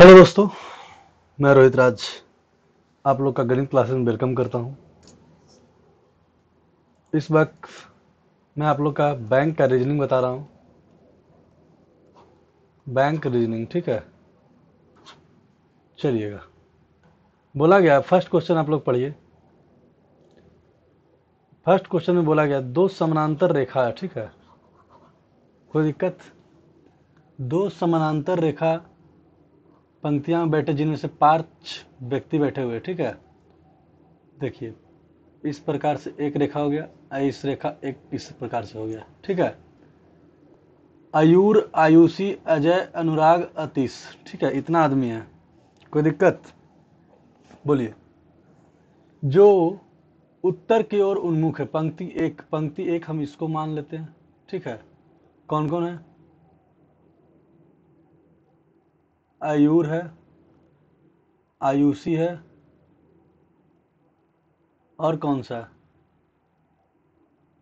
hello दोस्तों मैं रोहित राज आप लोग का गणित क्लासेस में वेलकम करता हूं इस वक्त मैं आप लोग का बैंक का रीजनिंग बता रहा हूं बैंक रीजनिंग ठीक है चलिएगा बोला गया फर्स्ट क्वेश्चन आप लोग पढ़िए फर्स्ट क्वेश्चन में बोला गया दो समानांतर रेखा ठीक है कोई दिक्कत दो समानांतर रेखा पंक्तियां में बैठे जिनमें से पांच व्यक्ति बैठे हुए ठीक है देखिए इस प्रकार से एक रेखा हो गया इस रेखा एक इस प्रकार से हो गया ठीक है आयुर आयुषी अजय अनुराग अतीश ठीक है इतना आदमी है कोई दिक्कत बोलिए जो उत्तर की ओर उन्मुख है पंक्ति एक पंक्ति एक हम इसको मान लेते हैं ठीक है कौन कौन है आयूर है आयुषी है और कौन सा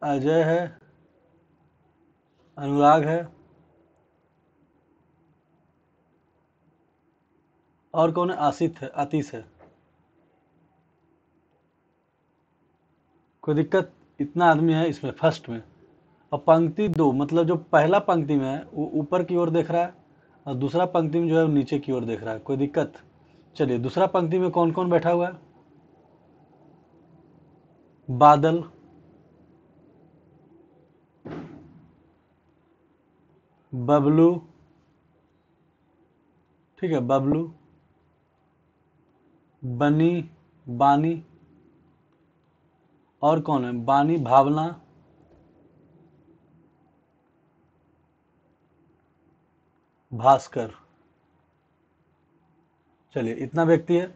अजय है अनुराग है और कौन है आसित है आतिश है कोई दिक्कत इतना आदमी है इसमें फर्स्ट में और पंक्ति दो मतलब जो पहला पंक्ति में है वो ऊपर की ओर देख रहा है और दूसरा पंक्ति में जो है नीचे की ओर देख रहा है कोई दिक्कत चलिए दूसरा पंक्ति में कौन कौन बैठा हुआ है बादल बबलू ठीक है बबलू बनी बानी और कौन है बानी भावना भास्कर चलिए इतना व्यक्ति है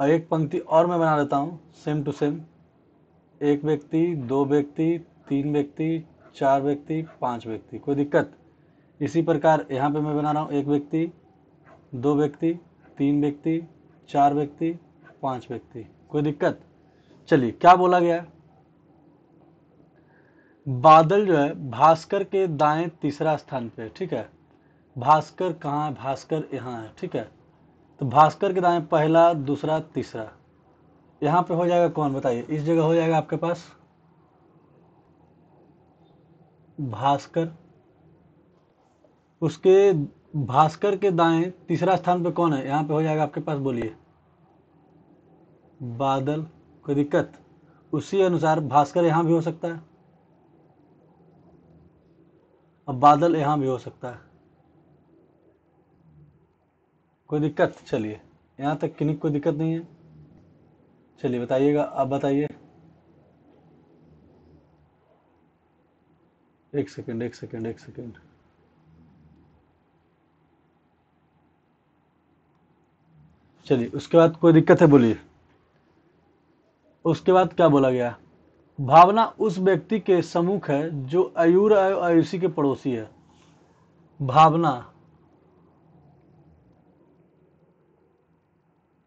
और एक पंक्ति और मैं बना देता हूँ सेम टू सेम एक व्यक्ति दो व्यक्ति तीन व्यक्ति चार व्यक्ति पांच व्यक्ति कोई दिक्कत इसी प्रकार यहाँ पे मैं बना रहा हूँ एक व्यक्ति दो व्यक्ति तीन व्यक्ति चार व्यक्ति पांच व्यक्ति कोई दिक्कत चलिए क्या बोला गया बादल जो है भास्कर के दाएं तीसरा स्थान पे ठीक है भास्कर कहाँ है भास्कर यहाँ है ठीक है तो भास्कर के दाएं पहला दूसरा तीसरा यहाँ पे हो जाएगा कौन बताइए इस जगह हो जाएगा आपके पास भास्कर उसके भास्कर के दाएं तीसरा स्थान पे कौन है यहाँ पे हो जाएगा आपके पास बोलिए बादल कोई दिक्कत उसी अनुसार भास्कर यहाँ भी हो सकता है अब बादल यहाँ भी हो सकता है कोई दिक्कत चलिए यहाँ तक कि कोई दिक्कत नहीं है चलिए बताइएगा आप बताइए एक सेकंड एक सेकंड एक सेकंड चलिए उसके बाद कोई दिक्कत है बोलिए उसके बाद क्या बोला गया भावना उस व्यक्ति के सम्मुख है जो अयूर आयुषी के पड़ोसी है भावना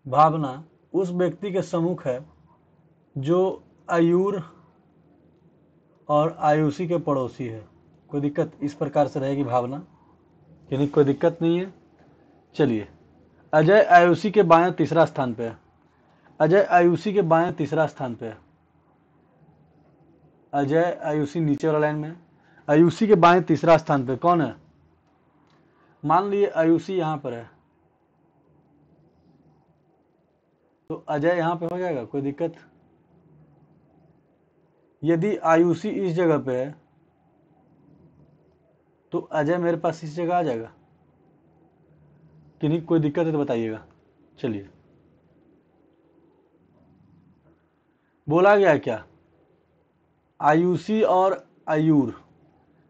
भावना उस व्यक्ति के सम्मुख है जो आयुर और आयुषी के पड़ोसी है कोई दिक्कत इस प्रकार से रहेगी भावना यानी कोई दिक्कत नहीं है चलिए अजय आयुषी के बाया तीसरा स्थान पे है अजय आयुषी के बाया तीसरा स्थान पे है अजय आयुषी नीचे वाला लाइन में आयुषी के बाएं तीसरा स्थान पे कौन है मान लिए आयुषी यहाँ पर है तो अजय यहाँ पे हो जाएगा कोई दिक्कत यदि आयुषी इस जगह पे है तो अजय मेरे पास इस जगह आ जाएगा कि नहीं कोई दिक्कत है तो बताइएगा चलिए बोला गया क्या आयुषी और आयूर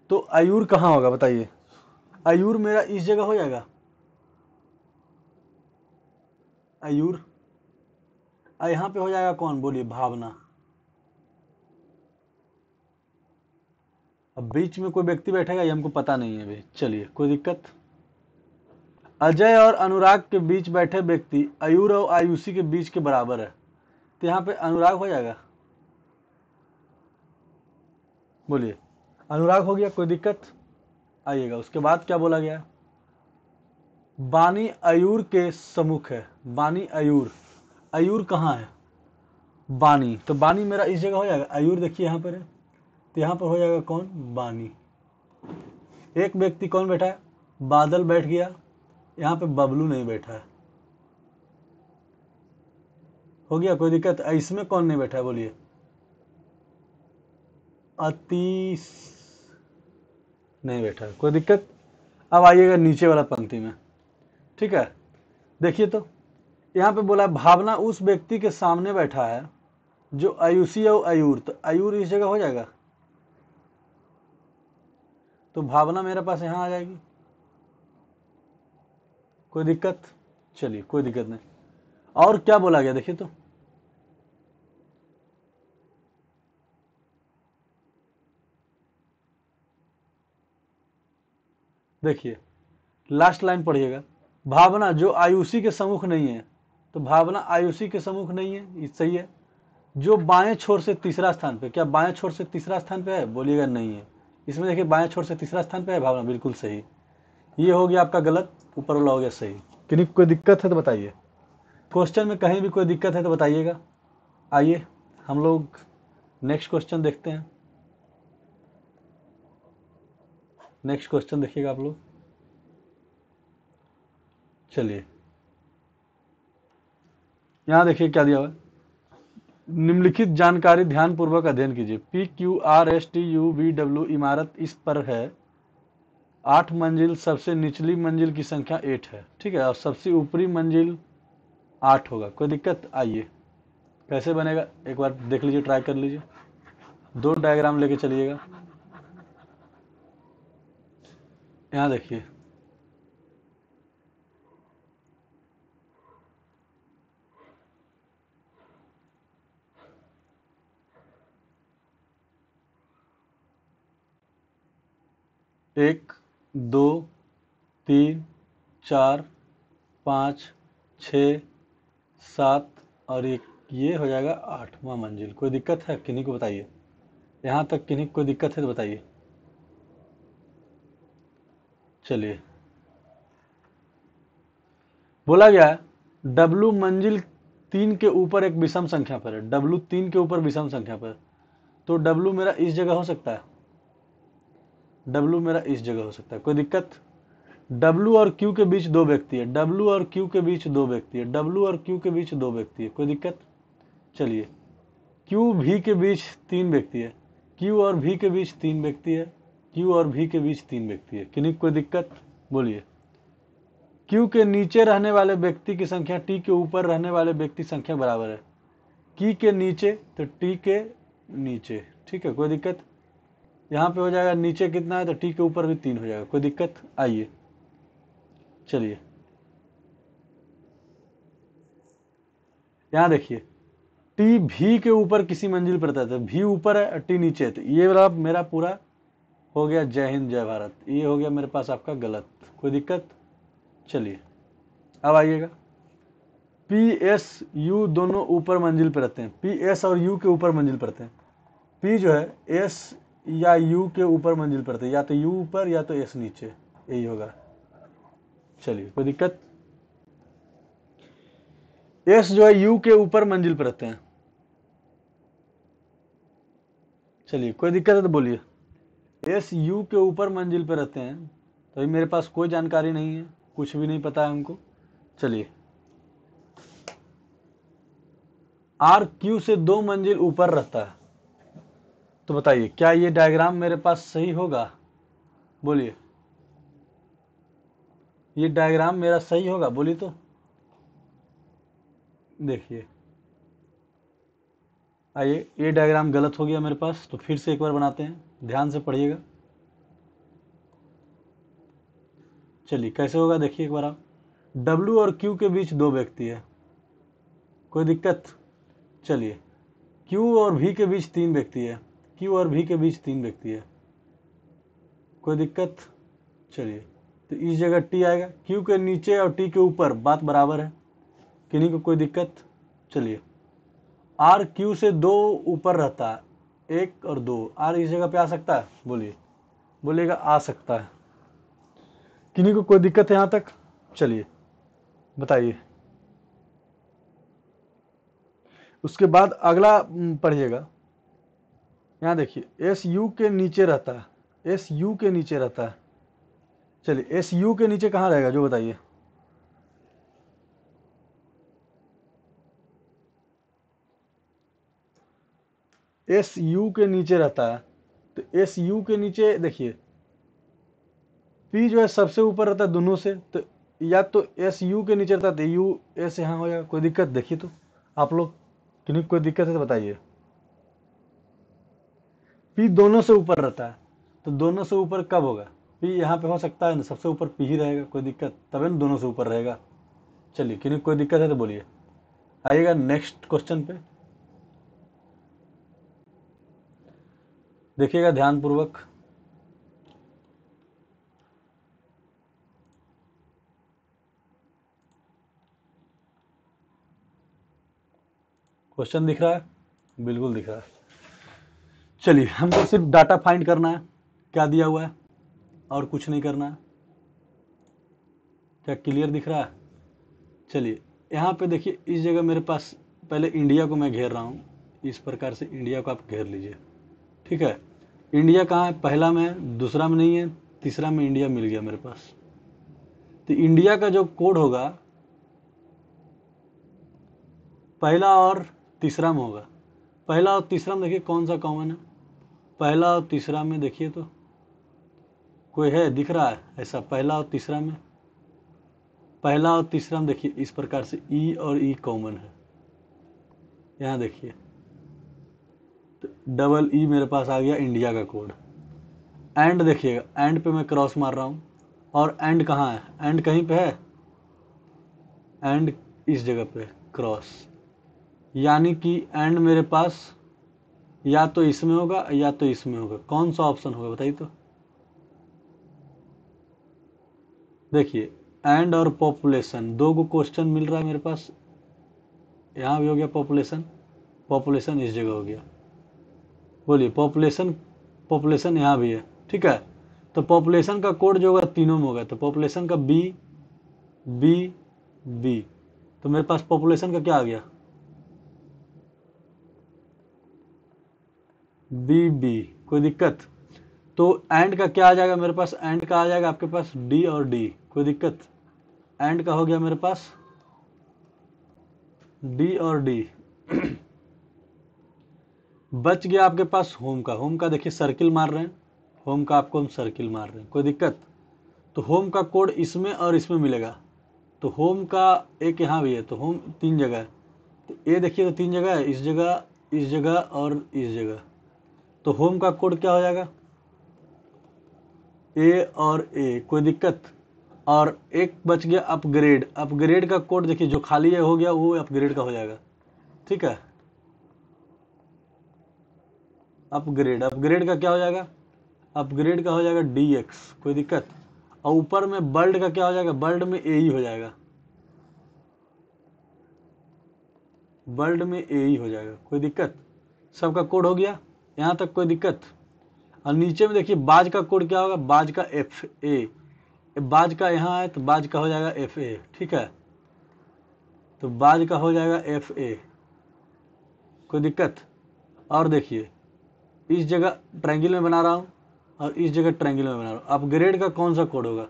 तो आयूर कहाँ होगा बताइए आयूर मेरा इस जगह हो जाएगा आयूर यहाँ पे हो जाएगा कौन बोलिए भावना अब बीच में कोई व्यक्ति बैठेगा ये हमको पता नहीं है भाई चलिए कोई दिक्कत अजय और अनुराग के बीच बैठे व्यक्ति अयूर और आयुषी के बीच के बराबर है तो यहाँ पे अनुराग हो जाएगा बोलिए अनुराग हो गया कोई दिक्कत आइएगा उसके बाद क्या बोला गया बानी अयूर के सम्मुख है बानी अयूर अयूर कहाँ है बानी तो बानी मेरा इस जगह हो जाएगा अयूर देखिए यहाँ पर है तो यहाँ पर हो जाएगा कौन बानी एक व्यक्ति कौन बैठा है बादल बैठ गया यहाँ पे बबलू नहीं बैठा है हो गया कोई दिक्कत इसमें कौन नहीं बैठा है बोलिए अतीस नहीं बैठा है कोई दिक्कत अब आइएगा नीचे वाला पंक्ति में ठीक है देखिए तो यहाँ पे बोला भावना उस व्यक्ति के सामने बैठा है जो आयुषी और आयुर तो आयुर इस जगह हो जाएगा तो भावना मेरे पास यहाँ आ जाएगी कोई दिक्कत चलिए कोई दिक्कत नहीं और क्या बोला गया देखिए तो देखिए लास्ट लाइन पढ़िएगा भावना जो आयुषी के सम्मुख नहीं है तो भावना आयुषी के सम्मुख नहीं है ये सही है जो बाएं छोर से तीसरा स्थान पे क्या बाएं छोर से तीसरा स्थान पे है बोलिएगा नहीं है इसमें देखिए बाएं छोर से तीसरा स्थान पे है भावना बिल्कुल सही ये हो गया आपका गलत ऊपर वाला हो गया सही किन्हीं कोई दिक्कत है तो बताइए क्वेश्चन में कहीं भी कोई दिक्कत है तो बताइएगा आइए हम लोग नेक्स्ट क्वेश्चन देखते हैं नेक्स्ट क्वेश्चन देखिएगा आप लोग चलिए यहां देखिए क्या दिया हुआ निम्नलिखित जानकारी ध्यानपूर्वक अध्ययन कीजिए P Q R S T U V W इमारत इस पर है आठ मंजिल सबसे निचली मंजिल की संख्या एट है ठीक है और सबसे ऊपरी मंजिल आठ होगा कोई दिक्कत आइए कैसे बनेगा एक बार देख लीजिए ट्राई कर लीजिए दो डायग्राम लेके चलिएगा यहाँ देखिए एक दो तीन चार पाँच छः सात और एक ये हो जाएगा आठवां मंजिल कोई दिक्कत है किन्हीं को बताइए यहाँ तक किन्हीं कोई दिक्कत है तो बताइए चलिए बोला गया डब्लू मंजिल तीन के ऊपर एक विषम संख्या पर है डब्लू तीन के ऊपर विषम संख्या पर तो डब्लू मेरा इस जगह हो सकता है डब्लू मेरा इस जगह हो सकता है कोई दिक्कत डब्लू और क्यू के बीच दो व्यक्ति है डब्लू और क्यू के बीच दो व्यक्ति है डब्लू और क्यू के बीच दो व्यक्ति है कोई दिक्कत चलिए क्यू भी के बीच तीन व्यक्ति है क्यू और भी के बीच तीन व्यक्ति है क्यू और भी के बीच तीन व्यक्ति है नहीं कोई दिक्कत बोलिए क्यू के नीचे रहने वाले व्यक्ति की संख्या टी के ऊपर रहने वाले व्यक्ति संख्या बराबर है की के नीचे तो टी के नीचे ठीक है कोई दिक्कत यहाँ पे हो जाएगा नीचे कितना है तो टी के ऊपर भी तीन हो जाएगा कोई दिक्कत आइए चलिए यहाँ देखिए टी भी के ऊपर किसी मंजिल पर रहता है तो भी ऊपर है टी नीचे तो ये वाला मेरा पूरा हो गया जय हिंद जय भारत ये हो गया मेरे पास आपका गलत कोई दिक्कत चलिए अब आइएगा पी एस यू दोनों ऊपर मंजिल पर रहते हैं पी एस और यू के ऊपर मंजिल पर रहते हैं पी जो है एस या यू के ऊपर मंजिल पर थे या तो यू ऊपर या तो एस नीचे यही होगा चलिए कोई दिक्कत एस जो है यू के ऊपर मंजिल पर रहते हैं चलिए कोई दिक्कत है तो बोलिए एस यू के ऊपर मंजिल पर रहते हैं तो अभी मेरे पास कोई जानकारी नहीं है कुछ भी नहीं पता है हमको चलिए आर क्यू से दो मंजिल ऊपर रहता है तो बताइए क्या ये डायग्राम मेरे पास सही होगा बोलिए ये डायग्राम मेरा सही होगा बोलिए तो देखिए आइए ये डायग्राम गलत हो गया मेरे पास तो फिर से एक बार बनाते हैं ध्यान से पढ़िएगा चलिए कैसे होगा देखिए एक बार आप W और क्यू के बीच दो व्यक्ति है कोई दिक्कत चलिए क्यू और भी के बीच तीन व्यक्ति है क्यू और भी के बीच तीन व्यक्ति है कोई दिक्कत चलिए तो इस जगह टी आएगा क्यू के नीचे और टी के ऊपर बात बराबर है किन्हीं को कोई दिक्कत चलिए आर क्यू से दो ऊपर रहता है एक और दो आर इस जगह पे आ सकता है बोलिए बोलिएगा आ सकता है किन्हीं को कोई दिक्कत है यहाँ तक चलिए बताइए उसके बाद अगला हम्म, पढ़िएगा यहाँ देखिए एस यू के नीचे रहता है एस यू के नीचे रहता है चलिए एस यू के नीचे कहाँ रहेगा जो बताइए एस यू के नीचे रहता है तो एस यू के नीचे देखिए पी जो है सबसे ऊपर रहता है दोनों से तो या तो एस यू के नीचे रहता है तो यू एस यहाँ हो जाएगा कोई दिक्कत देखिए तो आप लोग किन्हीं कोई दिक्कत है तो बताइए पी दोनों से ऊपर रहता है तो दोनों से ऊपर कब होगा पी यहाँ पे हो सकता है ना सबसे ऊपर पी ही रहेगा कोई दिक्कत है ना दोनों से ऊपर रहेगा चलिए क्योंकि कोई दिक्कत है तो बोलिए आइएगा नेक्स्ट क्वेश्चन पे देखिएगा ध्यानपूर्वक क्वेश्चन दिख रहा है बिल्कुल दिख रहा है चलिए हमको सिर्फ डाटा फाइंड करना है क्या दिया हुआ है और कुछ नहीं करना है क्या क्लियर दिख रहा है चलिए यहाँ पे देखिए इस जगह मेरे पास पहले इंडिया को मैं घेर रहा हूँ इस प्रकार से इंडिया को आप घेर लीजिए ठीक है इंडिया कहाँ है पहला में दूसरा में नहीं है तीसरा में इंडिया मिल गया मेरे पास तो इंडिया का जो कोड होगा पहला और तीसरा में होगा पहला और तीसरा में देखिए कौन सा कॉमन है पहला और तीसरा में देखिए तो कोई है दिख रहा है ऐसा पहला और तीसरा में पहला और तीसरा में देखिए इस प्रकार से ई और ई कॉमन है यहाँ देखिए तो डबल ई मेरे पास आ गया इंडिया का कोड एंड देखिएगा एंड पे मैं क्रॉस मार रहा हूँ और एंड कहाँ है एंड कहीं पे है एंड इस जगह पे क्रॉस यानी कि एंड मेरे पास या तो इसमें होगा या तो इसमें होगा कौन सा ऑप्शन होगा बताइए तो देखिए एंड और पॉपुलेशन दो को क्वेश्चन मिल रहा है मेरे पास यहाँ भी हो गया पॉपुलेशन पॉपुलेशन इस जगह हो गया बोलिए पॉपुलेशन पॉपुलेशन यहाँ भी है ठीक है तो पॉपुलेशन का कोड जो होगा तीनों में होगा तो पॉपुलेशन का बी बी बी तो मेरे पास पॉपुलेशन का क्या आ गया बी बी कोई दिक्कत तो एंड का क्या आ जाएगा मेरे पास एंड का आ जाएगा आपके पास डी और डी कोई दिक्कत एंड का हो गया मेरे पास डी और डी बच गया आपके पास होम का होम का देखिए सर्किल मार रहे हैं होम का आपको हम सर्किल मार रहे हैं कोई दिक्कत तो होम का कोड इसमें और इसमें मिलेगा तो होम का एक यहाँ भी है तो होम तीन जगह है तो ये देखिए तो तीन जगह है इस जगह इस जगह और इस जगह तो होम का कोड क्या हो जाएगा ए और ए कोई दिक्कत और एक बच गया अपग्रेड अपग्रेड का कोड देखिए जो खाली है हो गया वो अपग्रेड का हो जाएगा ठीक है अपग्रेड अपग्रेड का क्या हो जाएगा अपग्रेड का हो जाएगा डी एक्स कोई दिक्कत और ऊपर में बल्ड का क्या हो जाएगा बल्ड में ए ही हो जाएगा बल्ड में ए ही हो जाएगा कोई दिक्कत सबका कोड हो गया यहाँ तक कोई दिक्कत और नीचे में देखिए बाज का कोड क्या होगा बाज का एफ ए बाज का यहाँ है तो बाज का हो जाएगा एफ ए ठीक है तो बाज का हो जाएगा एफ ए कोई दिक्कत और देखिए इस जगह ट्रायंगल में बना रहा हूँ और इस जगह ट्रायंगल में बना रहा हूँ अपग्रेड का कौन सा कोड होगा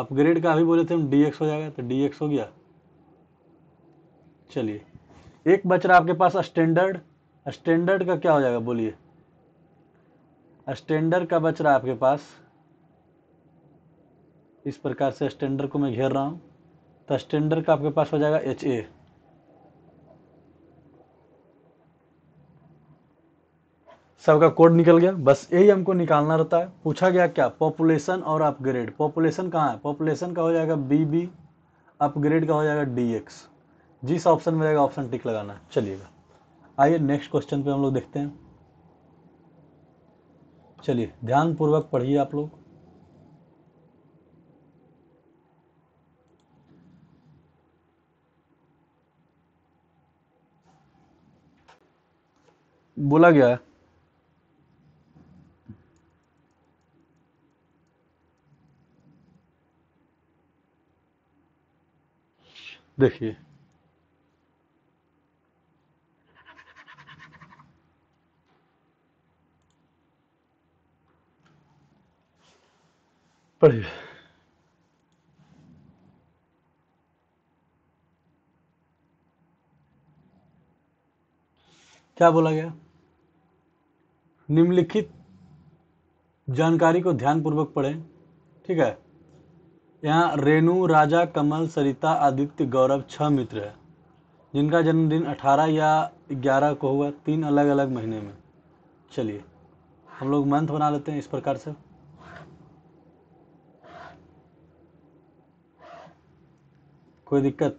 अपग्रेड का अभी बोले थे हम डी हो जाएगा तो डी हो गया चलिए एक बच रहा आपके पास स्टैंडर्ड स्टैंडर्ड का क्या हो जाएगा बोलिए स्टैंडर्ड का बच रहा है आपके पास इस प्रकार से स्टैंडर्ड को मैं घेर रहा हूँ तो स्टैंडर्ड का आपके पास हो जाएगा एच ए सबका कोड निकल गया बस यही हमको निकालना रहता है पूछा गया क्या पॉपुलेशन और अपग्रेड पॉपुलेशन कहाँ है पॉपुलेशन का हो जाएगा बी बी अपग्रेड का हो जाएगा डी एक्स जिस ऑप्शन में रहेगा ऑप्शन टिक लगाना चलिएगा आइए नेक्स्ट क्वेश्चन पे हम लोग देखते हैं चलिए ध्यानपूर्वक पढ़िए आप लोग बोला गया है देखिए पढ़िए क्या बोला गया निम्नलिखित जानकारी को ध्यानपूर्वक पढ़ें ठीक है यहाँ रेणु राजा कमल सरिता आदित्य गौरव छह मित्र है जिनका जन्मदिन 18 या 11 को हुआ तीन अलग अलग महीने में चलिए हम लोग मंथ बना लेते हैं इस प्रकार से कोई दिक्कत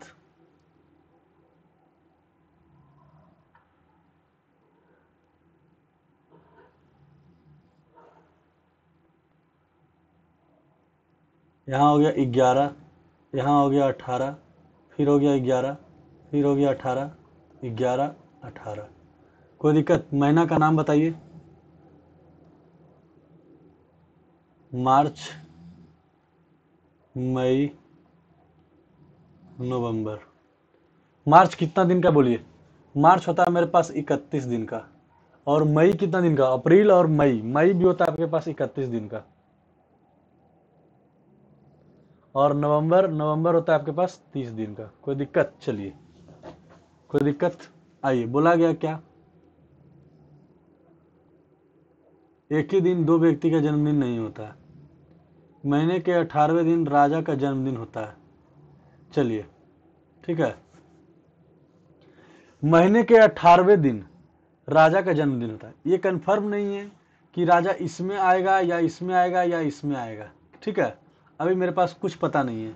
यहाँ हो गया ग्यारह यहाँ हो गया अठारह फिर हो गया ग्यारह फिर हो गया अठारह ग्यारह अठारह कोई दिक्कत महीना का नाम बताइए मार्च मई नवंबर मार्च कितना दिन का बोलिए मार्च होता है मेरे पास इकतीस दिन का और मई कितना दिन का अप्रैल और मई मई भी होता है आपके पास इकतीस दिन का और नवंबर नवंबर होता है आपके पास तीस दिन का कोई दिक्कत चलिए कोई दिक्कत आइए बोला गया क्या एक ही दिन दो व्यक्ति का जन्मदिन नहीं होता महीने के अठारहवें दिन राजा का जन्मदिन होता है चलिए ठीक है महीने के अठारहवें दिन राजा का जन्मदिन होता है ये कंफर्म नहीं है कि राजा इसमें आएगा या इसमें आएगा या इसमें आएगा ठीक है अभी मेरे पास कुछ पता नहीं है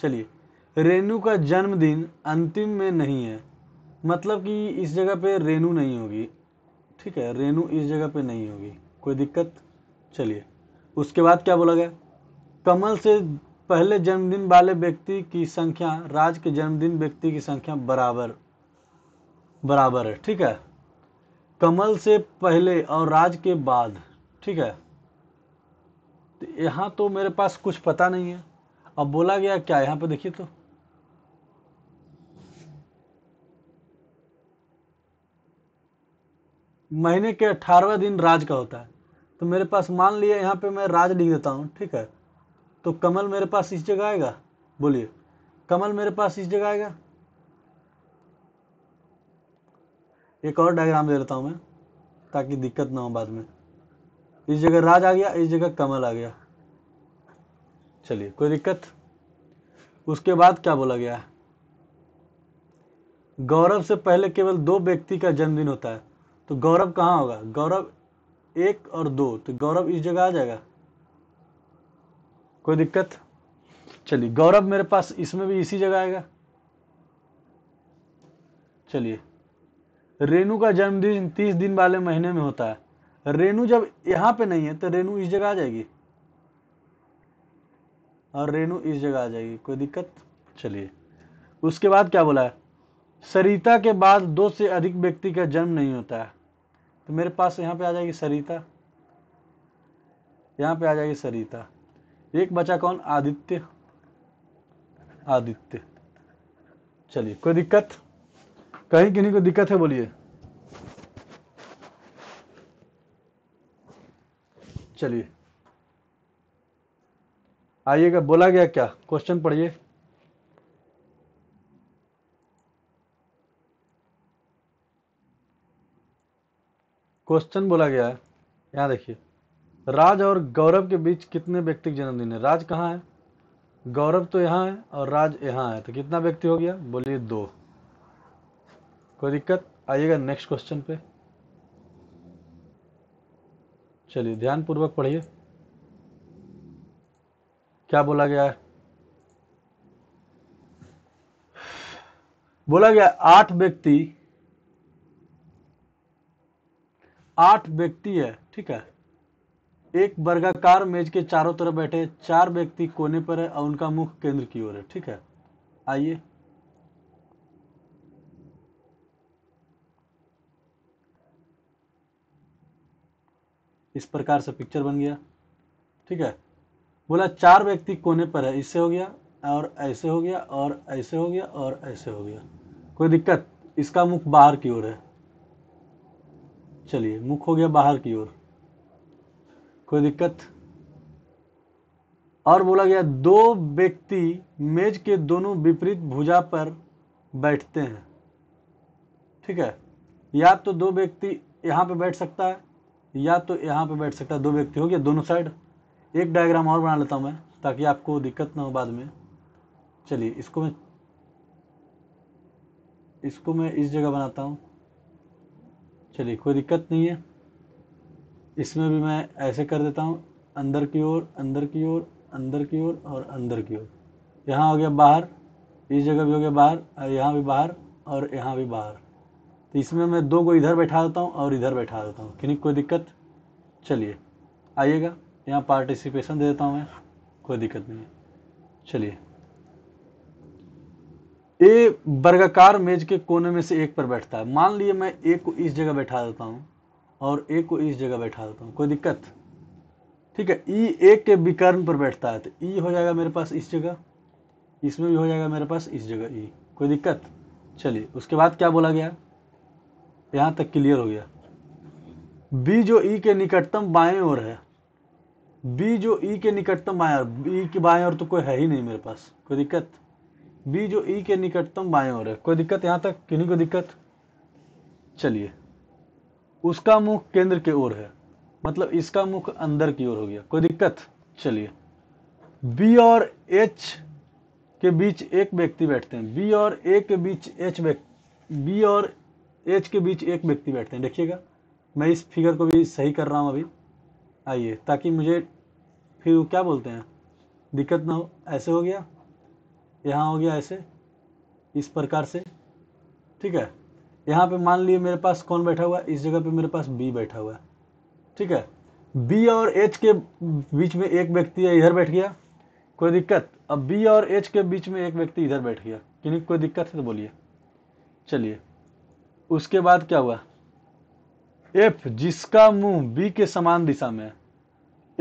चलिए रेणु का जन्मदिन अंतिम में नहीं है मतलब कि इस जगह पे रेणु नहीं होगी ठीक है रेणु इस जगह पे नहीं होगी कोई दिक्कत चलिए उसके बाद क्या बोला गया कमल से पहले जन्मदिन वाले व्यक्ति की संख्या राज के जन्मदिन व्यक्ति की संख्या बराबर बराबर है ठीक है कमल से पहले और राज के बाद ठीक है तो यहाँ तो मेरे पास कुछ पता नहीं है अब बोला गया क्या यहाँ पे देखिए तो महीने के अठारहवा दिन राज का होता है तो मेरे पास मान लिया यहाँ पे मैं राज लिख देता हूँ ठीक है तो कमल मेरे पास इस जगह आएगा बोलिए कमल मेरे पास इस जगह आएगा एक और डायग्राम दे देता हूं मैं ताकि दिक्कत ना हो बाद में इस जगह राज आ गया इस जगह कमल आ गया चलिए कोई दिक्कत उसके बाद क्या बोला गया है गौरव से पहले केवल दो व्यक्ति का जन्मदिन होता है तो गौरव कहाँ होगा गौरव एक और दो तो गौरव इस जगह आ जाएगा कोई दिक्कत चलिए गौरव मेरे पास इसमें भी इसी जगह आएगा चलिए रेणु का जन्मदिन तीस दिन वाले महीने में होता है रेणु जब यहां पे नहीं है तो रेणु इस जगह आ जाएगी और रेणु इस जगह आ जाएगी कोई दिक्कत चलिए उसके बाद क्या बोला है सरिता के बाद दो से अधिक व्यक्ति का जन्म नहीं होता है तो मेरे पास यहाँ पे आ जाएगी सरिता यहाँ पे आ जाएगी सरिता एक बचा कौन आदित्य आदित्य चलिए कोई दिक्कत कहीं किन्हीं को दिक्कत है बोलिए चलिए आइएगा बोला गया क्या क्वेश्चन पढ़िए क्वेश्चन बोला गया है यहां देखिए राज और गौरव के बीच कितने व्यक्ति के जन्मदिन है राज कहाँ है गौरव तो यहाँ है और राज यहाँ है तो कितना व्यक्ति हो गया बोलिए दो कोई दिक्कत आइएगा नेक्स्ट क्वेश्चन पे चलिए ध्यानपूर्वक पढ़िए क्या बोला गया है बोला गया आठ व्यक्ति आठ व्यक्ति है ठीक है एक वर्गाकार मेज के चारों तरफ बैठे चार व्यक्ति कोने पर है और उनका मुख केंद्र की ओर है ठीक है आइए इस प्रकार से पिक्चर बन गया ठीक है बोला चार व्यक्ति कोने पर है इससे हो गया और ऐसे हो गया और ऐसे हो गया और ऐसे हो गया कोई दिक्कत इसका मुख बाहर की ओर है चलिए मुख हो गया बाहर की ओर कोई दिक्कत और बोला गया दो व्यक्ति मेज के दोनों विपरीत भुजा पर बैठते हैं ठीक है या तो दो व्यक्ति यहाँ पे बैठ सकता है या तो यहाँ पे बैठ सकता है दो व्यक्ति हो गया दोनों साइड एक डायग्राम और बना लेता हूँ मैं ताकि आपको दिक्कत ना हो बाद में चलिए इसको मैं इसको मैं इस जगह बनाता हूँ चलिए कोई दिक्कत नहीं है इसमें भी मैं ऐसे कर देता हूँ अंदर की ओर अंदर की ओर अंदर की ओर और अंदर की ओर यहाँ हो गया बाहर इस जगह भी हो गया बाहर और यहाँ भी बाहर और यहाँ भी बाहर तो इसमें मैं दो को इधर बैठा देता हूँ और इधर बैठा देता हूँ किन्हीं कोई दिक्कत चलिए आइएगा यहाँ पार्टिसिपेशन दे देता हूँ मैं कोई दिक्कत नहीं है चलिए ए वर्गाकार मेज के कोने में से एक पर बैठता है मान लीजिए मैं एक को इस जगह बैठा देता हूँ और ए को इस जगह बैठा देता हूँ कोई दिक्कत ठीक है ई ए के विकर्ण पर बैठता है तो ई हो जाएगा मेरे पास इस जगह इसमें भी हो जाएगा मेरे पास इस जगह ई कोई दिक्कत चलिए उसके बाद क्या बोला गया यहाँ तक क्लियर हो गया बी जो ई के निकटतम बाएं ओर है बी जो ई के निकटतम बाएं ओर ई के बाएं ओर तो कोई है ही नहीं मेरे पास कोई दिक्कत बी जो ई के निकटतम बाएं ओर है कोई दिक्कत यहाँ तक किन्हीं को दिक्कत चलिए उसका मुख केंद्र की के ओर है मतलब इसका मुख अंदर की ओर हो गया कोई दिक्कत चलिए बी और एच के बीच एक व्यक्ति बैठते हैं बी और ए के बीच एच बी और एच के बीच एक व्यक्ति बैठते हैं देखिएगा मैं इस फिगर को भी सही कर रहा हूँ अभी आइए ताकि मुझे फिर क्या बोलते हैं दिक्कत ना हो ऐसे हो गया यहाँ हो गया ऐसे इस प्रकार से ठीक है यहाँ पे मान लिए मेरे पास कौन बैठा हुआ है इस जगह पे मेरे पास बी बैठा हुआ है ठीक है बी और एच के बीच में एक व्यक्ति है इधर बैठ गया कोई दिक्कत अब बी और एच के बीच में एक व्यक्ति इधर बैठ गया कि कोई दिक्कत है तो बोलिए चलिए उसके बाद क्या हुआ एफ जिसका मुंह बी के समान दिशा में है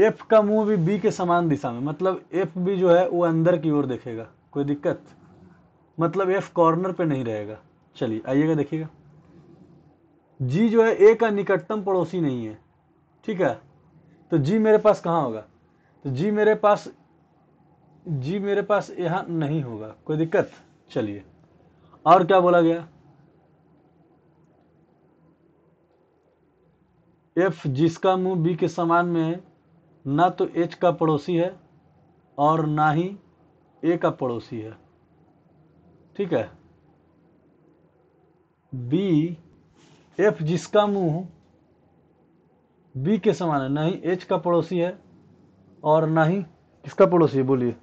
एफ का मुंह भी बी के समान दिशा में मतलब एफ भी जो है वो अंदर की ओर देखेगा कोई दिक्कत मतलब एफ कॉर्नर पे नहीं रहेगा चलिए आइएगा देखिएगा जी जो है ए का निकटतम पड़ोसी नहीं है ठीक है तो जी मेरे पास कहाँ होगा तो जी मेरे पास जी मेरे पास यहाँ नहीं होगा कोई दिक्कत चलिए और क्या बोला गया एफ जिसका मुंह बी के समान में है ना तो एच का पड़ोसी है और ना ही ए का पड़ोसी है ठीक है बी एफ जिसका मुंह बी के समान है ना ही एच का पड़ोसी है और ना ही किसका पड़ोसी है बोलिए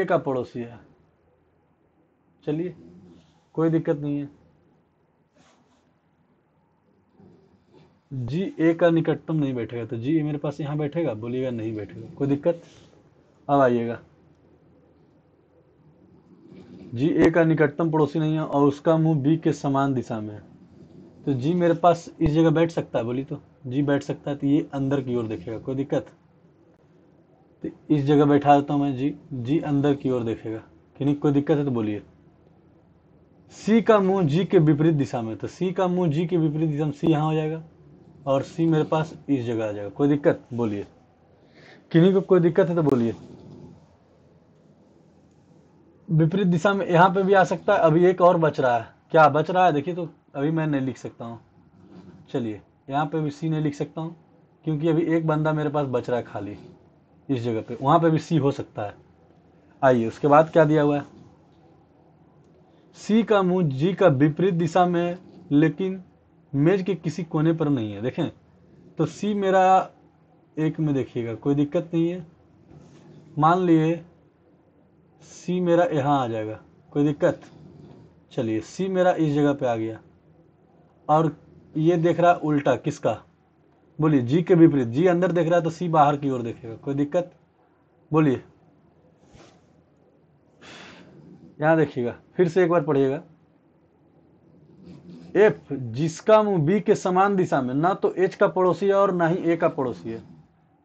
ए का पड़ोसी है चलिए कोई दिक्कत नहीं है जी ए का निकटतम नहीं बैठेगा तो जी मेरे पास यहां बैठेगा बोलिएगा नहीं बैठेगा कोई दिक्कत अब आइएगा जी ए का निकटतम पड़ोसी नहीं है और उसका मुंह बी के समान दिशा में है तो जी मेरे पास इस जगह बैठ सकता है बोली तो जी बैठ सकता है तो ये अंदर की ओर देखेगा कोई दिक्कत तो इस जगह बैठा देता हूँ मैं जी जी अंदर की ओर देखेगा कि नहीं कोई दिक्कत है तो बोलिए सी का मुंह जी के विपरीत दिशा में तो सी का मुंह जी के विपरीत दिशा में सी यहाँ हो जाएगा और सी मेरे पास इस जगह आ जाएगा कोई दिक्कत बोलिए किन्हीं को कोई दिक्कत है तो बोलिए विपरीत दिशा में यहाँ पे भी आ सकता है अभी एक और बच रहा है क्या बच रहा है देखिए तो अभी मैं नहीं लिख सकता हूँ चलिए यहाँ पे भी सी नहीं लिख सकता हूँ क्योंकि अभी एक बंदा मेरे पास बच रहा है खाली इस जगह पे वहाँ पे भी सी हो सकता है आइए उसके बाद क्या दिया हुआ है सी का मुंह जी का विपरीत दिशा में लेकिन मेज के किसी कोने पर नहीं है देखें तो सी मेरा एक में देखिएगा कोई दिक्कत नहीं है मान लिए सी मेरा यहाँ आ जाएगा कोई दिक्कत चलिए सी मेरा इस जगह पे आ गया और ये देख रहा उल्टा किसका बोलिए जी के विपरीत जी अंदर देख रहा है तो सी बाहर की ओर देखेगा कोई दिक्कत बोलिए यहाँ देखिएगा फिर से एक बार पढ़िएगा एफ जिसका मुंह बी के समान दिशा में ना तो एच का पड़ोसी है और ना ही ए का पड़ोसी है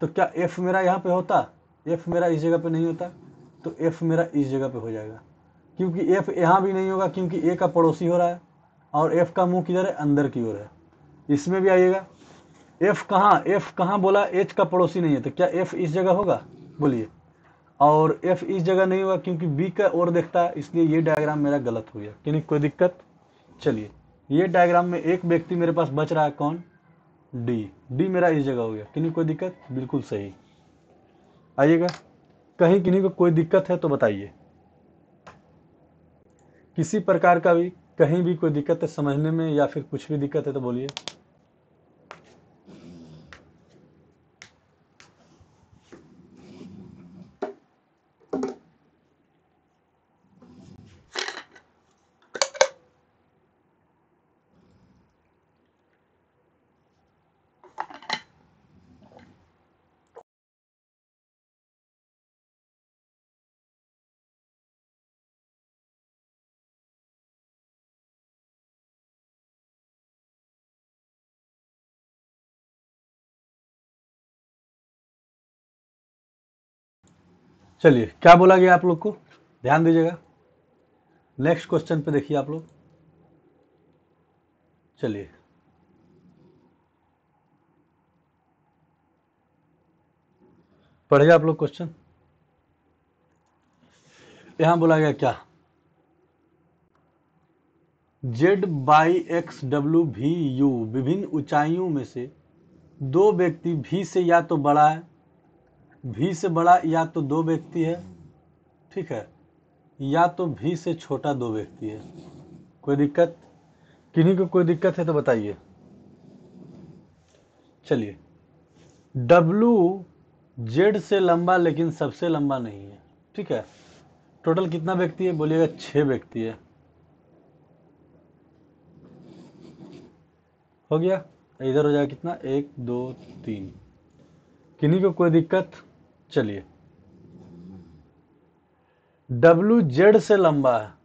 तो क्या एफ मेरा यहाँ पे होता एफ मेरा इस जगह पे नहीं होता तो एफ़ मेरा इस जगह पे हो जाएगा क्योंकि एफ़ यहाँ भी नहीं होगा क्योंकि ए का पड़ोसी हो रहा है और एफ़ का मुंह किधर है अंदर की ओर है इसमें भी आइएगा एफ़ कहाँ एफ़ कहाँ बोला एच का पड़ोसी नहीं है तो क्या एफ़ इस जगह होगा बोलिए और एफ़ इस जगह नहीं होगा क्योंकि बी का ओर देखता है इसलिए ये डायग्राम मेरा गलत हो गया यानी कोई दिक्कत चलिए ये डायग्राम में एक व्यक्ति मेरे पास बच रहा है कौन डी डी मेरा इस जगह हो गया नहीं कोई दिक्कत बिल्कुल सही आइएगा कहीं किन्हीं को कोई दिक्कत है तो बताइए किसी प्रकार का भी कहीं भी कोई दिक्कत है समझने में या फिर कुछ भी दिक्कत है तो बोलिए चलिए क्या बोला गया आप लोग को ध्यान दीजिएगा नेक्स्ट क्वेश्चन पे देखिए आप लोग चलिए पढ़िए आप लोग क्वेश्चन यहां बोला गया क्या जेड बाई एक्स डब्ल्यू भी यू विभिन्न ऊंचाइयों में से दो व्यक्ति भी से या तो बड़ा है भी से बड़ा या तो दो व्यक्ति है ठीक है या तो भी से छोटा दो व्यक्ति है कोई दिक्कत किन्हीं को कोई दिक्कत है तो बताइए चलिए W जेड से लंबा लेकिन सबसे लंबा नहीं है ठीक है टोटल कितना व्यक्ति है बोलिएगा छह व्यक्ति है हो गया इधर हो जाएगा कितना एक दो तीन किन्हीं को कोई दिक्कत चलिए डब्ल्यू जेड से लंबा है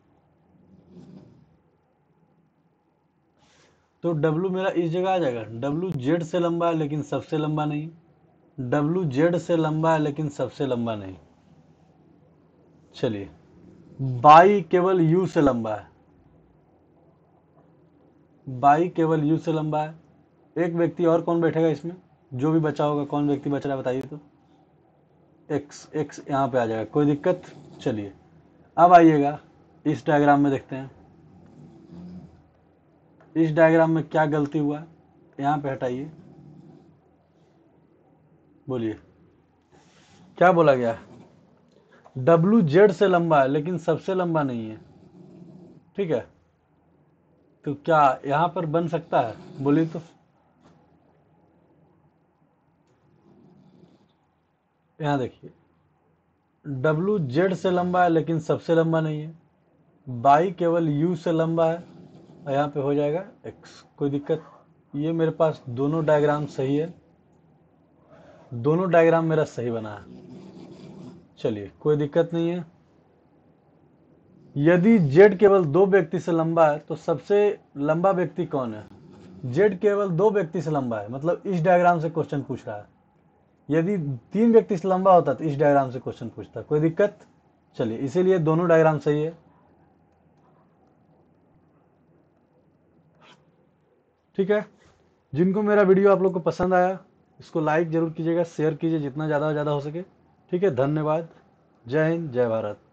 तो डब्ल्यू मेरा इस जगह आ जाएगा डब्ल्यू जेड से लंबा है लेकिन सबसे लंबा नहीं डब्ल्यू जेड से लंबा है लेकिन सबसे लंबा नहीं चलिए बाई केवल यू से लंबा है बाई केवल यू से लंबा है एक व्यक्ति और कौन बैठेगा इसमें जो भी बचा होगा कौन व्यक्ति बच रहा है बताइए तो एक्स एक्स यहाँ पे आ जाएगा कोई दिक्कत चलिए अब आइएगा इस डायग्राम में देखते हैं इस डायग्राम में क्या गलती हुआ यहाँ पे हटाइए बोलिए क्या बोला गया डब्लू जेड से लंबा है लेकिन सबसे लंबा नहीं है ठीक है तो क्या यहाँ पर बन सकता है बोलिए तो यहाँ देखिए डब्लू जेड से लंबा है लेकिन सबसे लंबा नहीं है बाई केवल यू से लंबा है और यहाँ पे हो जाएगा एक्स कोई दिक्कत ये मेरे पास दोनों डायग्राम सही है दोनों डायग्राम मेरा सही बना है चलिए कोई दिक्कत नहीं है यदि जेड केवल दो व्यक्ति से लंबा है तो सबसे लंबा व्यक्ति कौन है जेड केवल दो व्यक्ति से लंबा है मतलब इस डायग्राम से क्वेश्चन पूछ रहा है यदि तीन व्यक्ति से लंबा होता तो इस डायग्राम से क्वेश्चन पूछता कोई दिक्कत चलिए इसीलिए दोनों डायग्राम सही है ठीक है जिनको मेरा वीडियो आप लोग को पसंद आया इसको लाइक जरूर कीजिएगा शेयर कीजिए जितना ज़्यादा ज़्यादा हो सके ठीक है धन्यवाद जय हिंद जय भारत